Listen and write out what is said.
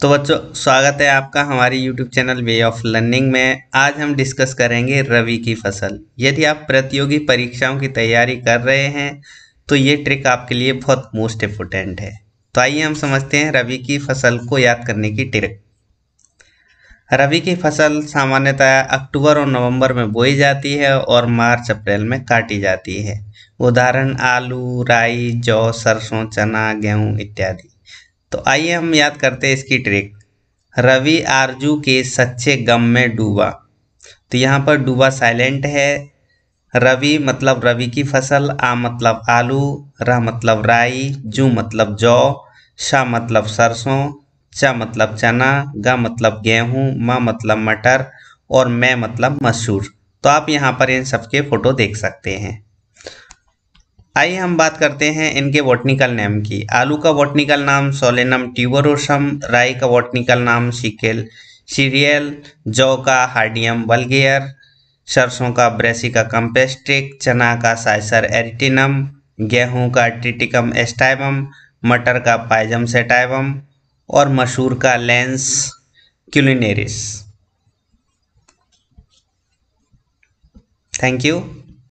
तो बच्चों स्वागत है आपका हमारी YouTube channel Way of Learning में आज हम डिस्कस करेंगे रवि की फसल यदि आप प्रतियोगी परीक्षाओं की तैयारी कर रहे हैं तो ये ट्रिक आपके लिए बहुत मोस्ट इम्पोर्टेंट है तो आइए हम समझते हैं रवि की फसल को याद करने की ट्रिक रबी की फसल सामान्यतः अक्टूबर और नवंबर में बोई जाती है और मार्च अप्रैल में काटी जाती है उदाहरण आलू राई जौ सरसों चना गेहूं इत्यादि तो आइए हम याद करते हैं इसकी ट्रिक रवि आरजू के सच्चे गम में डूबा तो यहाँ पर डूबा साइलेंट है रवि मतलब रवि की फसल आ मतलब आलू रा मतलब राई जू मतलब जौ शा मतलब सरसों चा मतलब चना ग मतलब गेहूँ म मतलब मटर और मैं मतलब मसूर तो आप यहाँ पर इन सब के फ़ोटो देख सकते हैं आइए हम बात करते हैं इनके बॉटनिकल नेम की आलू का बॉटनिकल नाम सोलेनम ट्यूबरोसम राई का बॉटनिकल नाम सिकेल सीरियल जौ का हार्डियम बल्गेयर सरसों का ब्रेसिका कम्पेस्टिक चना का साइसर एरिटिनम गेहूं का ट्रिटिकम एस्टाइबम मटर का पाइजम सेटाइबम और मसूर का लेंस क्यूलिनेरिस थैंक यू